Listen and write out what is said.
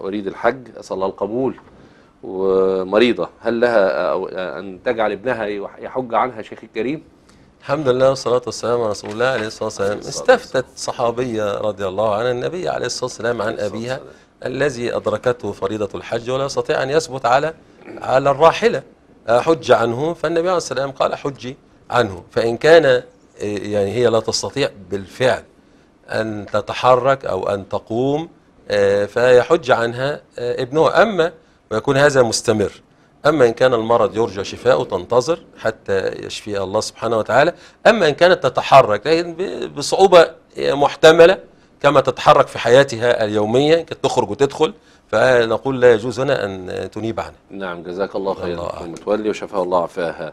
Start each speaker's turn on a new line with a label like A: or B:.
A: أريد الحج أسأل القبول ومريضة هل لها أن تجعل ابنها يحج عنها شيخ الكريم الحمد لله والصلاة والسلام على رسول الله عليه
B: الصلاة والسلام استفتت صحابية رضي الله عنها النبي عليه الصلاة والسلام عن أبيها الذي أدركته فريضة الحج ولا يستطيع أن يثبت على على الراحلة حج عنه فالنبي عليه الصلاة والسلام قال حجي عنه فإن كان يعني هي لا تستطيع بالفعل أن تتحرك أو أن تقوم آه، فيحج عنها آه، ابنه أما ويكون هذا مستمر أما إن كان المرض يرجى شفاءه تنتظر حتى يشفي الله سبحانه وتعالى أما إن كانت تتحرك لكن بصعوبة محتملة كما تتحرك في حياتها اليومية كانت تخرج
C: وتدخل فنقول لا يجوز هنا أن تنيب عنها نعم جزاك الله خيرا المتولي وشفاء الله عفاها